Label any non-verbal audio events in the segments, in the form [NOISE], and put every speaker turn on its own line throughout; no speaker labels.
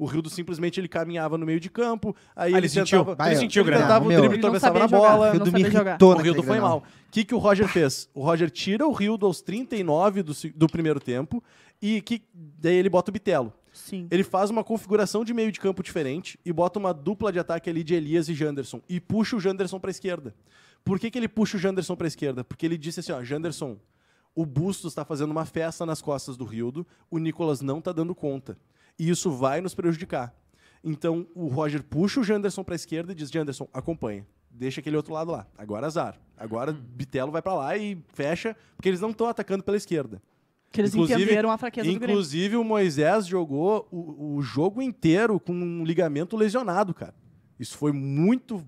O Rildo simplesmente ele caminhava no meio de campo, aí ah, ele, ele sentiu, tentava, ele sentiu ele tentava o drible, atravessava então na jogar, bola. Rildo me jogar. o Rildo foi mal. O que, que o Roger fez? O Roger tira o Rildo aos 39 do, do primeiro tempo e que daí ele bota o Bitelo. Sim. Ele faz uma configuração de meio de campo diferente e bota uma dupla de ataque ali de Elias e Janderson e puxa o Janderson para a esquerda. Por que, que ele puxa o Janderson para a esquerda? Porque ele disse assim, ó, Janderson, o Bustos está fazendo uma festa nas costas do Rildo, o Nicolas não está dando conta. E isso vai nos prejudicar. Então o Roger puxa o Janderson para a esquerda e diz: Janderson, acompanha. Deixa aquele outro lado lá. Agora azar. Agora uhum. Bitelo vai para lá e fecha, porque eles não estão atacando pela esquerda. Que eles inclusive, entenderam a fraqueza Inclusive, o Moisés jogou o, o, jogo inteiro com um ligamento lesionado, cara. Isso foi muito,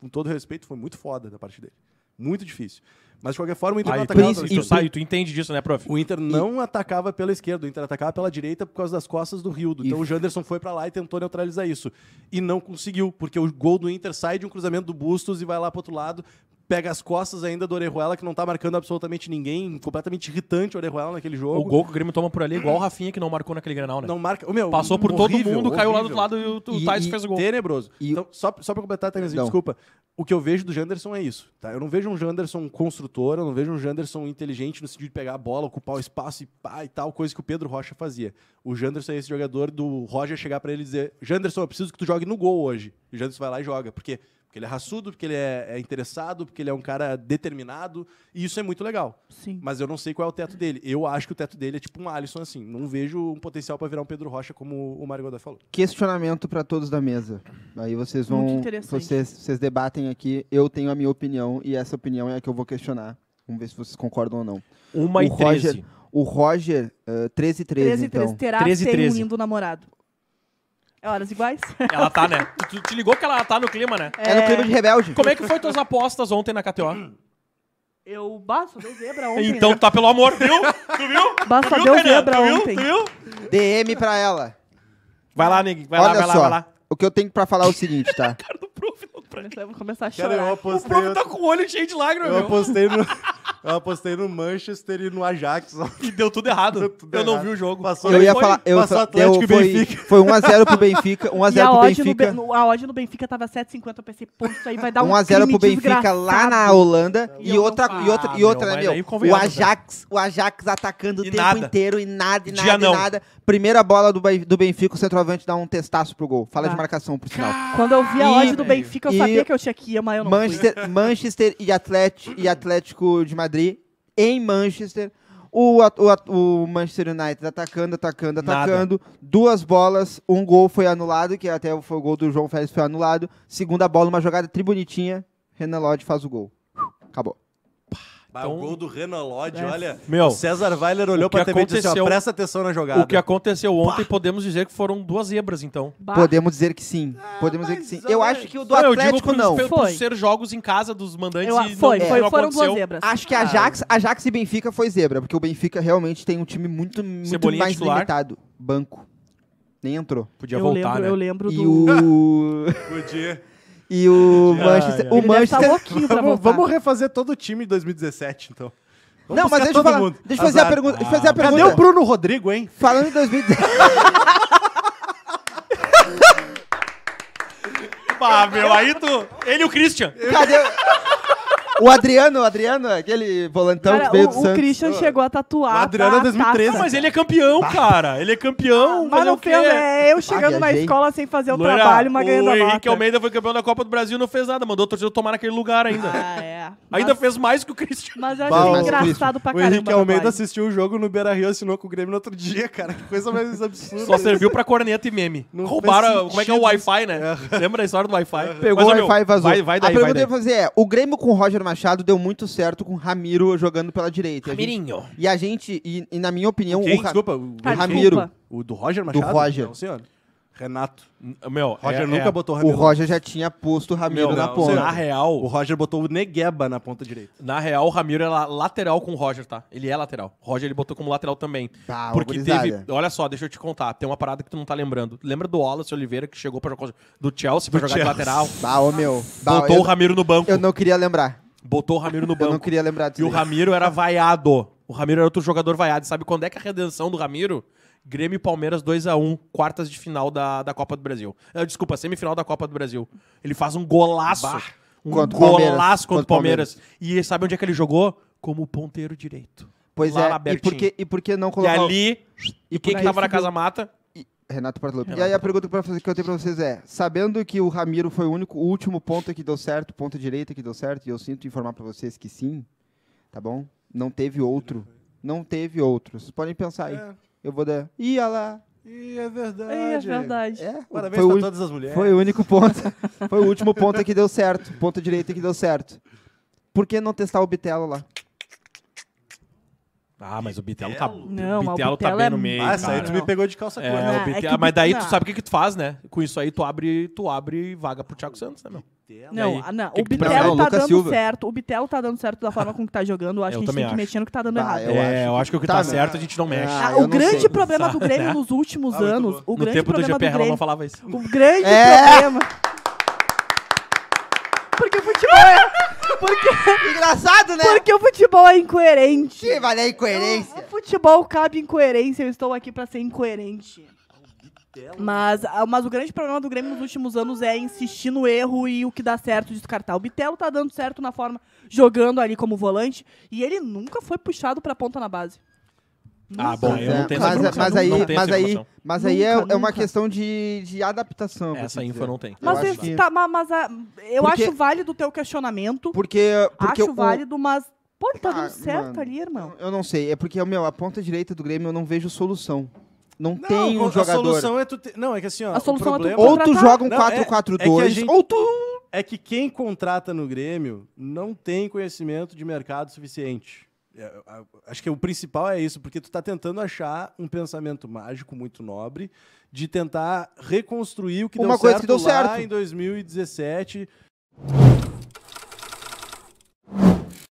com todo respeito, foi muito foda da parte dele. Muito difícil. Mas de qualquer forma, o Inter ah, não atacava. pela... tu, tu entende disso, né, prof? O Inter não e... atacava pela esquerda, o Inter atacava pela direita por causa das costas do Rildo. Então o Janderson foi para lá e tentou neutralizar isso. E não conseguiu, porque o gol do Inter sai de um cruzamento do Bustos e vai lá o outro lado, pega as costas ainda do Orejuela, que não tá marcando absolutamente ninguém, completamente irritante o Orejuela naquele jogo. O gol
que o Grêmio toma por ali, é igual o Rafinha, que não marcou naquele Granal, né? Não marca. meu, Passou por horrível, todo mundo, horrível. caiu lá do outro lado e o, o Tais fez o gol.
Tenebroso. E... Então, só, só pra completar, Tenezinho, desculpa. O que eu vejo do Janderson é isso, tá? Eu não vejo um Janderson construtor, eu não vejo um Janderson inteligente no sentido de pegar a bola, ocupar o espaço e pá e tal, coisa que o Pedro Rocha fazia. O Janderson é esse jogador do Roger chegar para ele e dizer: Janderson, eu preciso que tu jogue no gol hoje. E o Janderson vai lá e joga, porque porque ele é raçudo, porque ele é, é, interessado, porque ele é um cara determinado. E isso é muito legal. Sim. Mas eu não sei qual é o teto dele. Eu acho que o teto dele é tipo um Alisson, assim. Não vejo um potencial para virar um Pedro Rocha, como o Mário falou.
Questionamento para todos da mesa. Aí vocês vão. Vocês, vocês debatem aqui. Eu tenho a minha opinião e essa opinião é a que eu vou questionar. Vamos ver se vocês concordam ou não. Uma o e Roger, 13. O Roger, uh, eh, 13 e 13, 13 então. 13 terá 13, 13.
namorado. É horas iguais? Ela tá, né?
[LAUGHS] Tu, te ligou que ela tá no clima, né? É. é, no clima de rebelde. Como é que foi tuas apostas ontem na KTO?
Eu, bah, só deu zebra ontem. Então né?
tá pelo amor, viu?
Tu viu? basta só deu Renan? zebra tu
viu? Tu viu? DM pra ela. Vai lá, Nig. Vai Olha lá, vai só, lá, vai lá. O que eu tenho pra falar é o seguinte, tá? [LAUGHS] Cara
do prof, não pra... Eu vou começar a chorar. Cara, eu apostei... O prof tá com o olho cheio de lágrimas, Eu apostei
no... [LAUGHS] Eu apostei no Manchester e no Ajax. E deu tudo errado. [LAUGHS] Deu tudo eu errado. não vi o jogo. Passou, eu ia foi, falar, eu passou Atlético eu, foi, e Benfica. Foi 1x0 pro Benfica.
1 a 0 pro Benfica. No,
a odd no Benfica tava 7,50. pra esse ponto. isso aí vai dar um 1x0 pro Benfica lá na Holanda. E, e outra, ah, e outra, e outra meu, né, meu? O Ajax, o Ajax atacando o tempo nada. inteiro e nada, e nada, Dia e não. nada.
Primeira bola do, do Benfica, o centroavante dá um testaço pro gol. Fala ah. de tá. marcação, por sinal. Quando eu vi a odd do Benfica, eu sabia que eu tinha que ir, mas eu não Manchester, Manchester e Atlético de Madrid Madrid em Manchester. O, o, o, Manchester United atacando, atacando, atacando. Nada. Duas bolas, um gol foi anulado, que até foi o gol do João Félix foi anulado. Segunda bola, uma jogada tribonitinha. Renan Lodge faz o gol. Acabou
então, o gol do Renan Lodge, é, olha. Meu, o César Weiler olhou pra TV e disse assim, ó, presta atenção na jogada. O que
aconteceu ontem, bah. podemos dizer que foram duas zebras, então. Bah.
Podemos dizer que sim. podemos dizer que sim. Ah, eu acho que o do não, Atlético eu digo não. foi. por ser
jogos em casa dos mandantes eu, e foi, não, foi, não foram duas zebras. Acho que a Ajax,
Ajax e Benfica foi zebra, porque o Benfica realmente tem um time muito, muito mais titular. limitado. Banco. Nem entrou. Podia eu voltar, lembro, né? Eu lembro do... E o...
Podia. [LAUGHS] [LAUGHS] E o Manchester. O Ele tá Manchester. louquinho pra vamos, vamos refazer todo o time em 2017, então.
Vamos não, mas deixa eu, falar, mundo. deixa eu fazer a pergunta. Deixa eu fazer a ah, pergunta. Cadê o Bruno Rodrigo, hein? Falando em 2017. [LAUGHS]
Ah, meu, aí tu. Ele e o Christian. Cadê,
o Adriano, o
Adriano, aquele volantão cara, que veio o, do Santos. O Christian chegou a tatuar. O Adriano é 2013. Mas ele
é campeão, cara.
Ele é campeão. Ah, mas não fez, é eu chegando ah, na escola sem fazer o trabalho, mas ganhando a O Henrique
Almeida foi campeão da Copa do Brasil não fez nada. Mandou o torcedor tomar naquele lugar ainda. Ah, é. Mas, ainda fez mais que o Christian. Mas eu achei engraçado pra caramba. O Henrique Almeida
assistiu o jogo no Beira-Rio, assinou com o Grêmio no outro dia, cara. Que coisa mais
[LAUGHS] absurda. Só serviu pra
corneta e meme. Não Roubaram, como é que é o
Wi-Fi, né? É. Lembra da história do Wi-Fi? Pegou o Wi-Fi e vazou. A pergunta que eu ia fazer
é, o Grêmio com o Roger Machado deu muito certo com o Ramiro jogando pela direita. Ramirinho. A gente, e a gente, e, e na minha opinião, o, Ra Desculpa, o, o Ramiro. O do Roger Machado? Do Roger. Não,
senhor. Renato. Meu, Roger é, nunca é. botou o Ramiro.
O Roger já tinha posto o Ramiro Meu, na não, ponta. Na real.
O Roger botou o Negueba na ponta direita.
Na real, o Ramiro é lateral com o Roger, tá? Ele é lateral. O Roger ele botou como lateral também. Tá, porque teve. Olha só, deixa eu te contar. Tem uma parada que tu não tá lembrando. Lembra do Wallace Oliveira que chegou pra, do Chelsea pra do jogar Chelsea. de lateral?
Bah, ô meu. Bah, botou eu, o Ramiro no banco. Eu não queria lembrar botou o Ramiro no banco.
Eu não queria lembrar disso. E o Ramiro era vaiado. O Ramiro era outro jogador vaiado. E sabe quando é que é a redenção do Ramiro? Grêmio e Palmeiras 2 a 1 quartas de final da, da Copa do Brasil. Ah, desculpa, semifinal da Copa do Brasil. Ele faz um golaço. Bah. Um golaço Palmeiras. contra o Palmeiras. Palmeiras. E sabe
onde é que ele jogou? Como ponteiro direito. Pois lá é, e por, que, e por que não colocar... E ali, e quem que tava na Casa Mata? Renato Portaluppi. Renato. E aí a pergunta para fazer, que eu tenho para vocês é, sabendo que o Ramiro foi o único, o último ponto que deu certo, ponta direita que deu certo, e eu sinto informar para vocês que sim, tá bom? Não teve outro. Não teve outro. Vocês podem pensar aí. É. Eu vou dar... Ih, olha lá. Ih, é verdade. Ih, é verdade. É, Parabéns foi pra un... todas as mulheres. Foi o único ponto. foi o último ponto que deu certo. Ponta direita que deu certo. Por que não testar o Bitelo lá?
Ah, tá mas o Bitelo tá, não, o Bitelo tá bem é... no meio. Ah, isso aí tu me pegou de calça é, curta. É, é que... mas daí tu sabe o que, que tu faz, né? Com isso aí tu abre, tu abre vaga pro Thiago Santos, né, meu? Não, aí, ah, não que o Bitelo tá dando Silva.
certo. O Bitelo tá dando certo da forma como que tá jogando. Eu acho eu que a gente tem que mexer no que tá dando ah, errado. Eu é, acho. eu acho que o que tá, tá certo a gente não mexe. Ah, ah o grande sei. problema do [LAUGHS] né? Grêmio nos últimos anos. O grande no tempo do GPR, ela não falava isso. O grande é. problema. Porque... Engraçado, né? Porque o futebol é incoerente. Que vale é incoerência. O futebol cabe incoerência, eu estou aqui para ser incoerente. Mas, ah, mas o grande problema do Grêmio nos últimos anos é insistir no erro e o que dá certo descartar. O Bitelo tá dando certo na forma, jogando ali como volante, e ele nunca foi puxado pra ponta na base.
Ah, bom, eu é, não tenho mas,
essa mas aí, não mas aí, mas aí é, é uma questão de, de adaptação. Essa assim info dizer. não tem. Mas eu, acho, que... tá,
mas, a, ah, eu porque... acho válido o teu questionamento.
Porque, porque acho válido,
mas pô, tá dando ah, certo mano, ali, irmão.
Eu não sei, é porque meu, a ponta direita do Grêmio eu não vejo solução.
Não, não tem um a jogador. A solução é tu te... não, é que assim, ó, a solução problema... é tu ou tu joga um 4-4-2 é, é gente... ou tu é que quem contrata no Grêmio não tem conhecimento de mercado suficiente. É, acho que o principal é isso, porque tu está tentando achar um pensamento mágico muito nobre de tentar reconstruir o que Uma deu coisa certo que deu lá certo. em 2017.